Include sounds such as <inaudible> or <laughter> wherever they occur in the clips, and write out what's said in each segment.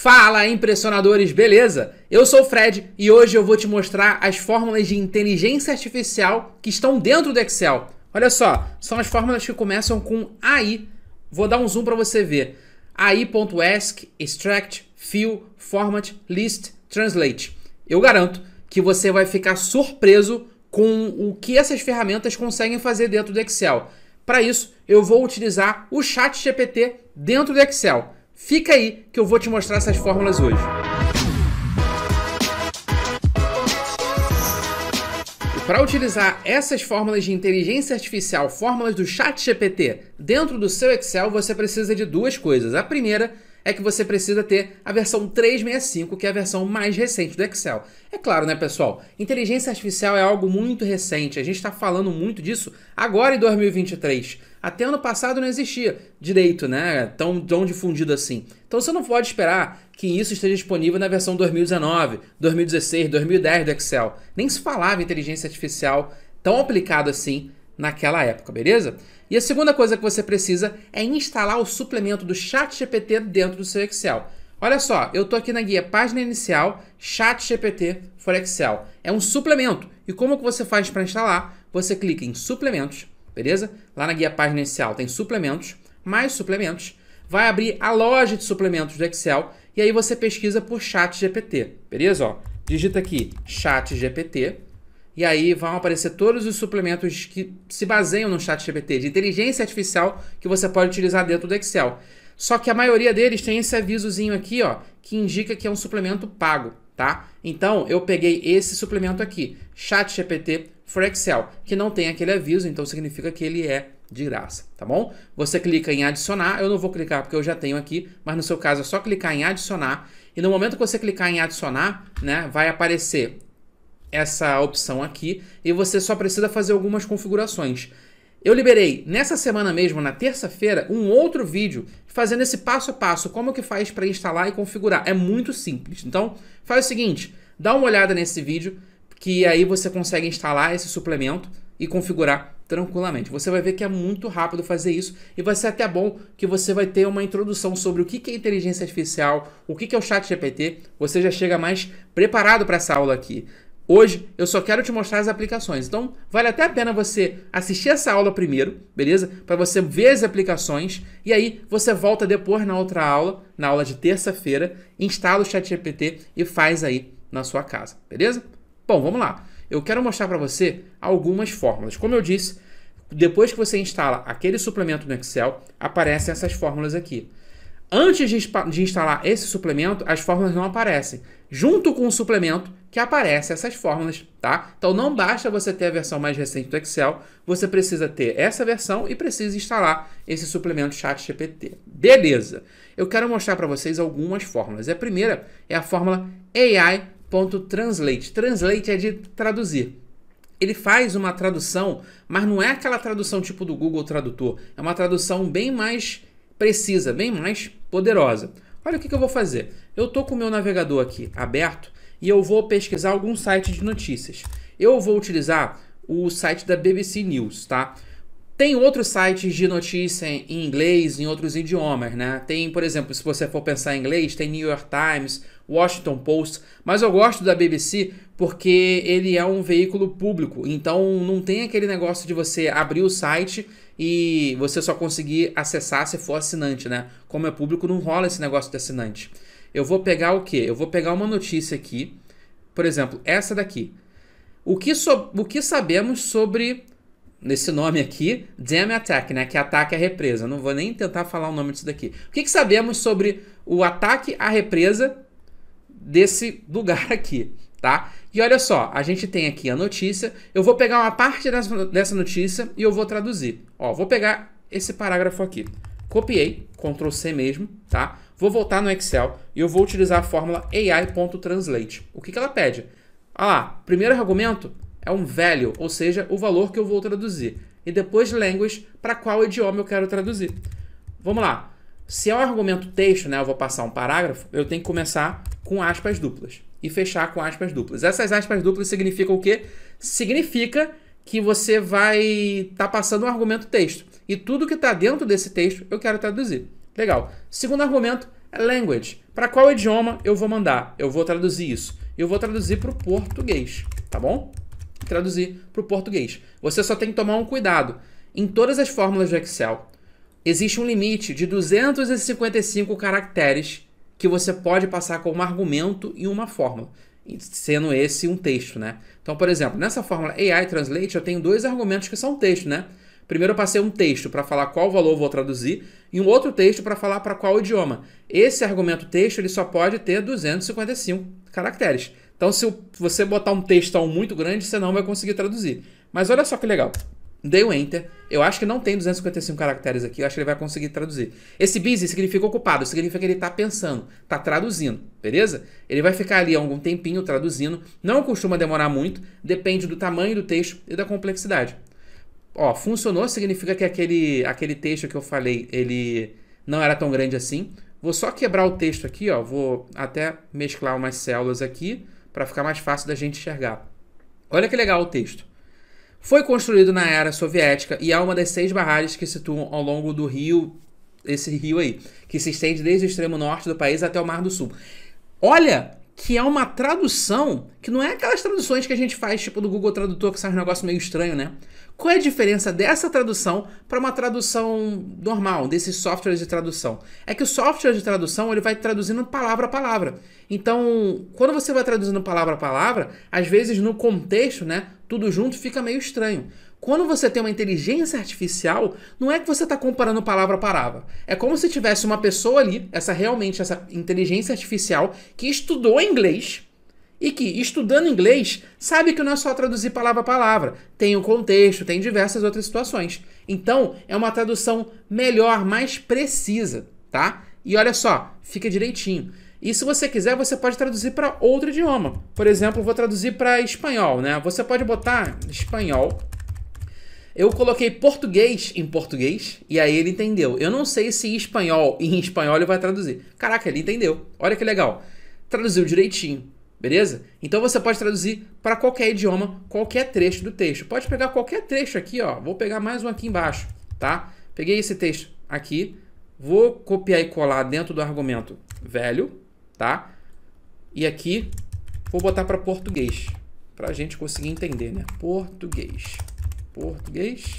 Fala impressionadores, beleza? Eu sou o Fred e hoje eu vou te mostrar as fórmulas de inteligência artificial que estão dentro do Excel. Olha só, são as fórmulas que começam com AI. Vou dar um zoom para você ver. AI.ask, extract, fill, format, list, translate. Eu garanto que você vai ficar surpreso com o que essas ferramentas conseguem fazer dentro do Excel. Para isso, eu vou utilizar o Chat GPT dentro do Excel. Fica aí que eu vou te mostrar essas fórmulas hoje. Para utilizar essas fórmulas de inteligência artificial, fórmulas do ChatGPT, dentro do seu Excel, você precisa de duas coisas. A primeira é que você precisa ter a versão 365, que é a versão mais recente do Excel. É claro, né, pessoal? Inteligência artificial é algo muito recente. A gente está falando muito disso agora em 2023. Até ano passado não existia direito, né? Tão, tão difundido assim. Então você não pode esperar que isso esteja disponível na versão 2019, 2016, 2010 do Excel. Nem se falava inteligência artificial tão aplicado assim naquela época, beleza? E a segunda coisa que você precisa é instalar o suplemento do ChatGPT dentro do seu Excel. Olha só, eu estou aqui na guia Página Inicial ChatGPT for Excel. É um suplemento. E como que você faz para instalar? Você clica em Suplementos, beleza? Lá na guia Página Inicial tem Suplementos, mais Suplementos. Vai abrir a loja de suplementos do Excel e aí você pesquisa por ChatGPT, beleza? Ó, digita aqui ChatGPT e aí vão aparecer todos os suplementos que se baseiam no chat GPT, de inteligência artificial que você pode utilizar dentro do Excel. Só que a maioria deles tem esse avisozinho aqui, ó, que indica que é um suplemento pago, tá? Então, eu peguei esse suplemento aqui, Chat GPT for Excel, que não tem aquele aviso, então significa que ele é de graça, tá bom? Você clica em adicionar, eu não vou clicar porque eu já tenho aqui, mas no seu caso é só clicar em adicionar, e no momento que você clicar em adicionar, né, vai aparecer essa opção aqui e você só precisa fazer algumas configurações. Eu liberei nessa semana mesmo, na terça-feira, um outro vídeo fazendo esse passo a passo, como que faz para instalar e configurar. É muito simples. Então, faz o seguinte, dá uma olhada nesse vídeo, que aí você consegue instalar esse suplemento e configurar tranquilamente. Você vai ver que é muito rápido fazer isso e vai ser até bom que você vai ter uma introdução sobre o que é inteligência artificial, o que é o chat GPT, você já chega mais preparado para essa aula aqui. Hoje eu só quero te mostrar as aplicações. Então, vale até a pena você assistir essa aula primeiro, beleza? Para você ver as aplicações e aí você volta depois na outra aula, na aula de terça-feira, instala o ChatGPT e faz aí na sua casa, beleza? Bom, vamos lá. Eu quero mostrar para você algumas fórmulas. Como eu disse, depois que você instala aquele suplemento no Excel, aparecem essas fórmulas aqui. Antes de, de instalar esse suplemento, as fórmulas não aparecem. Junto com o suplemento, que aparecem essas fórmulas, tá? Então não basta você ter a versão mais recente do Excel, você precisa ter essa versão e precisa instalar esse suplemento ChatGPT. Beleza. Eu quero mostrar para vocês algumas fórmulas. A primeira é a fórmula AI.translate. Translate é de traduzir. Ele faz uma tradução, mas não é aquela tradução tipo do Google Tradutor. É uma tradução bem mais precisa, bem mais poderosa. Olha o que, que eu vou fazer. Eu estou com o meu navegador aqui aberto e eu vou pesquisar algum site de notícias. Eu vou utilizar o site da BBC News, tá? Tem outros sites de notícia em inglês, em outros idiomas, né? Tem, por exemplo, se você for pensar em inglês, tem New York Times, Washington Post, mas eu gosto da BBC porque ele é um veículo público, então não tem aquele negócio de você abrir o site e você só conseguir acessar se for assinante, né? Como é público, não rola esse negócio de assinante eu vou pegar o quê? Eu vou pegar uma notícia aqui, por exemplo, essa daqui. O que, so o que sabemos sobre, nesse nome aqui, Dam Attack, né? Que ataque à represa. não vou nem tentar falar o nome disso daqui. O que, que sabemos sobre o ataque à represa desse lugar <laughs> aqui, tá? E olha só, a gente tem aqui a notícia. Eu vou pegar uma parte dessa notícia e eu vou traduzir. Ó, vou pegar esse parágrafo aqui. Copiei, Ctrl C mesmo, tá? Vou voltar no Excel e eu vou utilizar a fórmula AI.translate. O que, que ela pede? Ah lá, primeiro argumento é um value, ou seja, o valor que eu vou traduzir. E depois language, para qual idioma eu quero traduzir. Vamos lá. Se é um argumento texto, né, eu vou passar um parágrafo, eu tenho que começar com aspas duplas e fechar com aspas duplas. Essas aspas duplas significam o quê? Significa que você vai estar tá passando um argumento texto. E tudo que está dentro desse texto eu quero traduzir. Legal. Segundo argumento, é language. Para qual idioma eu vou mandar? Eu vou traduzir isso. Eu vou traduzir para o português, tá bom? Traduzir para o português. Você só tem que tomar um cuidado. Em todas as fórmulas do Excel, existe um limite de 255 caracteres que você pode passar como argumento em uma fórmula, sendo esse um texto, né? Então, por exemplo, nessa fórmula AI Translate, eu tenho dois argumentos que são texto, né? Primeiro eu passei um texto para falar qual valor vou traduzir e um outro texto para falar para qual idioma. Esse argumento texto ele só pode ter 255 caracteres. Então se você botar um textão muito grande, você não vai conseguir traduzir. Mas olha só que legal. Dei o enter. Eu acho que não tem 255 caracteres aqui. Eu acho que ele vai conseguir traduzir. Esse busy significa ocupado. Significa que ele está pensando. Está traduzindo. Beleza? Ele vai ficar ali algum tempinho traduzindo. Não costuma demorar muito. Depende do tamanho do texto e da complexidade. Ó, funcionou significa que aquele, aquele texto que eu falei, ele não era tão grande assim. Vou só quebrar o texto aqui, ó. Vou até mesclar umas células aqui para ficar mais fácil da gente enxergar. Olha que legal o texto. Foi construído na era soviética e é uma das seis barragens que se situam ao longo do rio, esse rio aí, que se estende desde o extremo norte do país até o Mar do Sul. Olha que é uma tradução que não é aquelas traduções que a gente faz, tipo do Google Tradutor, que sai um negócio meio estranho, né? Qual é a diferença dessa tradução para uma tradução normal, desses softwares de tradução? É que o software de tradução ele vai traduzindo palavra a palavra. Então, quando você vai traduzindo palavra a palavra, às vezes no contexto, né, tudo junto fica meio estranho. Quando você tem uma inteligência artificial, não é que você está comparando palavra a palavra. É como se tivesse uma pessoa ali, essa realmente, essa inteligência artificial, que estudou inglês e que, estudando inglês, sabe que não é só traduzir palavra a palavra. Tem o contexto, tem diversas outras situações. Então, é uma tradução melhor, mais precisa, tá? E olha só, fica direitinho. E se você quiser, você pode traduzir para outro idioma. Por exemplo, vou traduzir para espanhol, né? Você pode botar espanhol eu coloquei português em português e aí ele entendeu. Eu não sei se espanhol em espanhol ele vai traduzir. Caraca, ele entendeu. Olha que legal. Traduziu direitinho, beleza? Então você pode traduzir para qualquer idioma, qualquer trecho do texto. Pode pegar qualquer trecho aqui, ó. Vou pegar mais um aqui embaixo, tá? Peguei esse texto aqui, vou copiar e colar dentro do argumento velho, tá? E aqui vou botar para português, para a gente conseguir entender, né? Português português.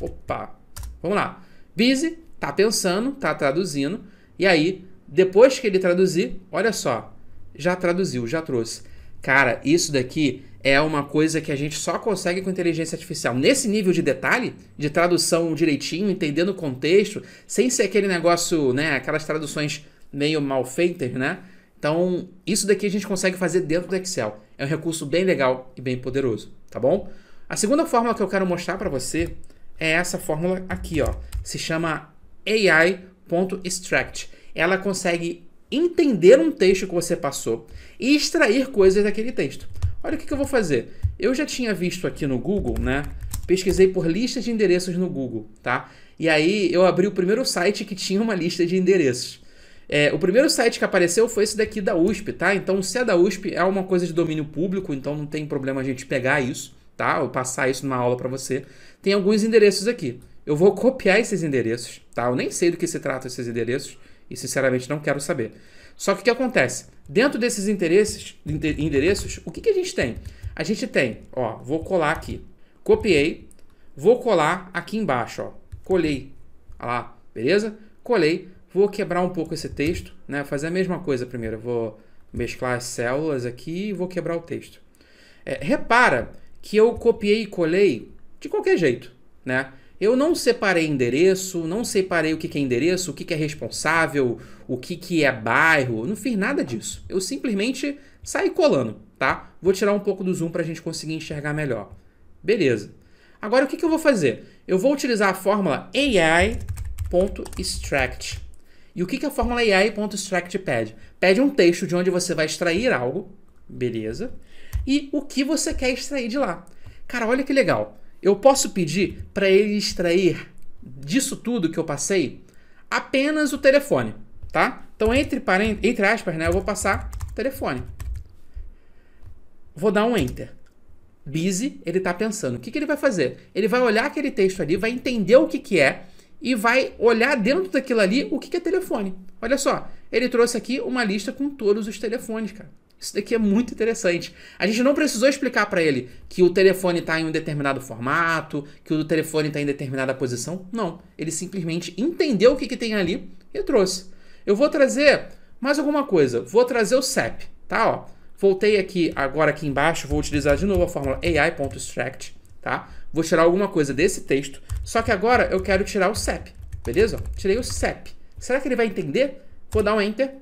Opa! Vamos lá. Busy tá pensando, tá traduzindo, e aí, depois que ele traduzir, olha só, já traduziu, já trouxe. Cara, isso daqui é uma coisa que a gente só consegue com inteligência artificial. Nesse nível de detalhe, de tradução direitinho, entendendo o contexto, sem ser aquele negócio, né, aquelas traduções meio mal feitas, né? Então, isso daqui a gente consegue fazer dentro do Excel. É um recurso bem legal e bem poderoso, tá bom? A segunda fórmula que eu quero mostrar para você é essa fórmula aqui, ó. Se chama AI.extract. Ela consegue entender um texto que você passou e extrair coisas daquele texto. Olha o que, que eu vou fazer. Eu já tinha visto aqui no Google, né? Pesquisei por listas de endereços no Google, tá? E aí eu abri o primeiro site que tinha uma lista de endereços. É, o primeiro site que apareceu foi esse daqui da USP, tá? Então, se é da USP, é uma coisa de domínio público, então não tem problema a gente pegar isso tá? Ou passar isso numa aula para você. Tem alguns endereços aqui. Eu vou copiar esses endereços, tá? Eu nem sei do que se trata esses endereços e sinceramente não quero saber. Só que o que acontece? Dentro desses interesses, endereços, o que, que a gente tem? A gente tem, ó, vou colar aqui. Copiei, vou colar aqui embaixo, ó. Colei. Olha lá, beleza? Colei. Vou quebrar um pouco esse texto, né? Fazer a mesma coisa primeiro. vou mesclar as células aqui e vou quebrar o texto. É, repara que eu copiei e colei de qualquer jeito, né? Eu não separei endereço, não separei o que, é endereço, o que, é responsável, o que, que é bairro, não fiz nada disso. Eu simplesmente saí colando, tá? Vou tirar um pouco do zoom para a gente conseguir enxergar melhor. Beleza. Agora o que, eu vou fazer? Eu vou utilizar a fórmula AI.extract. E o que, que a fórmula AI.extract pede? Pede um texto de onde você vai extrair algo, beleza? e o que você quer extrair de lá. Cara, olha que legal. Eu posso pedir para ele extrair disso tudo que eu passei apenas o telefone, tá? Então, entre, entre aspas, né, eu vou passar telefone. Vou dar um enter. Busy, ele está pensando. O que, que ele vai fazer? Ele vai olhar aquele texto ali, vai entender o que, que é e vai olhar dentro daquilo ali o que, que é telefone. Olha só, ele trouxe aqui uma lista com todos os telefones, cara. Isso daqui é muito interessante. A gente não precisou explicar para ele que o telefone está em um determinado formato, que o telefone está em determinada posição. Não. Ele simplesmente entendeu o que, que tem ali e trouxe. Eu vou trazer mais alguma coisa. Vou trazer o CEP, tá? Ó, voltei aqui agora aqui embaixo, vou utilizar de novo a fórmula AI.extract, tá? Vou tirar alguma coisa desse texto, só que agora eu quero tirar o CEP, beleza? Tirei o CEP. Será que ele vai entender? Vou dar um Enter.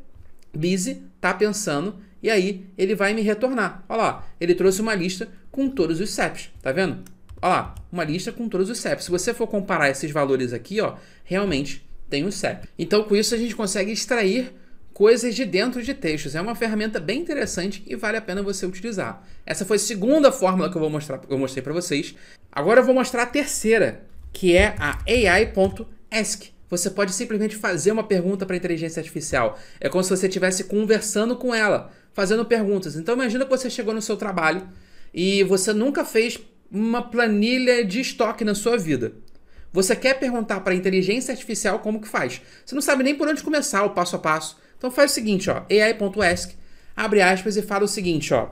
Busy, tá pensando e aí ele vai me retornar. Olha lá, ele trouxe uma lista com todos os CEPs, tá vendo? Olha lá, uma lista com todos os CEPs. Se você for comparar esses valores aqui, ó, realmente tem o um CEP. Então com isso a gente consegue extrair coisas de dentro de textos. É uma ferramenta bem interessante e vale a pena você utilizar. Essa foi a segunda fórmula que eu vou mostrar, eu mostrei para vocês. Agora eu vou mostrar a terceira, que é a AI.ask. Você pode simplesmente fazer uma pergunta para a inteligência artificial. É como se você estivesse conversando com ela fazendo perguntas. Então imagina que você chegou no seu trabalho e você nunca fez uma planilha de estoque na sua vida. Você quer perguntar para a inteligência artificial como que faz. Você não sabe nem por onde começar o passo a passo. Então faz o seguinte, ó, ai.esc, abre aspas e fala o seguinte, ó,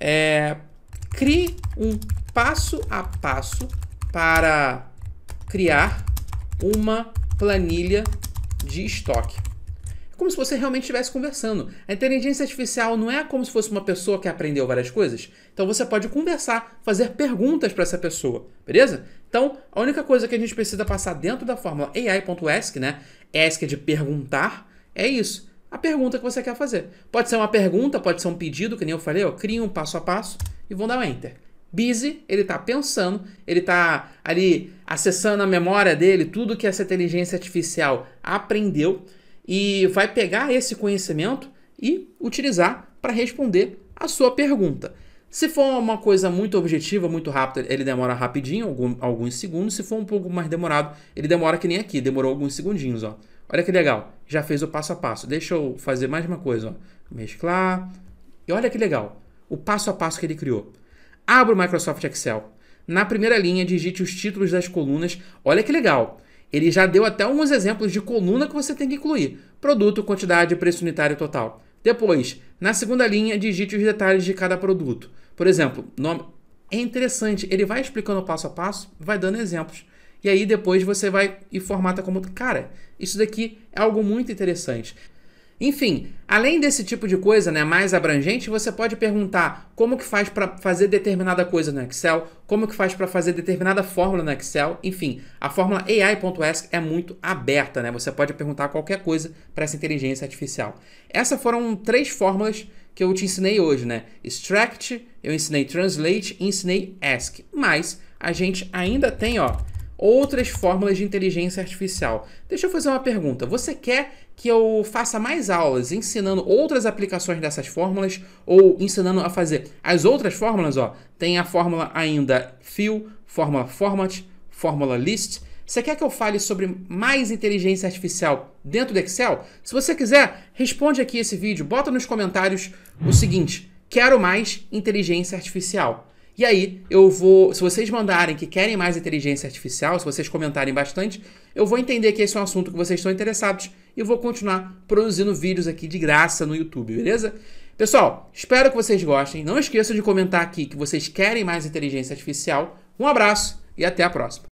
é, crie um passo a passo para criar uma planilha de estoque como se você realmente estivesse conversando. A inteligência artificial não é como se fosse uma pessoa que aprendeu várias coisas. Então você pode conversar, fazer perguntas para essa pessoa, beleza? Então, a única coisa que a gente precisa passar dentro da fórmula AI.ask, né? Ask é de perguntar, é isso. A pergunta que você quer fazer. Pode ser uma pergunta, pode ser um pedido, que nem eu falei, ó, cria um passo a passo e vão dar um enter. Busy, ele está pensando, ele está ali acessando a memória dele, tudo que essa inteligência artificial aprendeu e vai pegar esse conhecimento e utilizar para responder a sua pergunta. Se for uma coisa muito objetiva, muito rápida, ele demora rapidinho, algum, alguns segundos. Se for um pouco mais demorado, ele demora que nem aqui, demorou alguns segundinhos, ó. Olha que legal, já fez o passo a passo. Deixa eu fazer mais uma coisa, ó. Mesclar. E olha que legal, o passo a passo que ele criou. Abra o Microsoft Excel. Na primeira linha, digite os títulos das colunas. Olha que legal. Ele já deu até alguns exemplos de coluna que você tem que incluir: produto, quantidade, preço unitário total. Depois, na segunda linha, digite os detalhes de cada produto. Por exemplo, nome. É interessante, ele vai explicando passo a passo, vai dando exemplos. E aí depois você vai e formata como. Cara, isso daqui é algo muito interessante. Enfim, além desse tipo de coisa, né, mais abrangente, você pode perguntar como que faz para fazer determinada coisa no Excel, como que faz para fazer determinada fórmula no Excel, enfim, a fórmula AI.ask é muito aberta, né? Você pode perguntar qualquer coisa para essa inteligência artificial. Essas foram três fórmulas que eu te ensinei hoje, né? Extract, eu ensinei translate e ensinei ask. Mas a gente ainda tem, ó, outras fórmulas de inteligência artificial. Deixa eu fazer uma pergunta. Você quer que eu faça mais aulas ensinando outras aplicações dessas fórmulas ou ensinando a fazer as outras fórmulas, ó, tem a fórmula ainda fill, fórmula format, fórmula list. Você quer que eu fale sobre mais inteligência artificial dentro do Excel? Se você quiser, responde aqui esse vídeo, bota nos comentários o seguinte: quero mais inteligência artificial. E aí, eu vou. Se vocês mandarem que querem mais inteligência artificial, se vocês comentarem bastante, eu vou entender que esse é um assunto que vocês estão interessados e vou continuar produzindo vídeos aqui de graça no YouTube, beleza? Pessoal, espero que vocês gostem. Não esqueçam de comentar aqui que vocês querem mais inteligência artificial. Um abraço e até a próxima.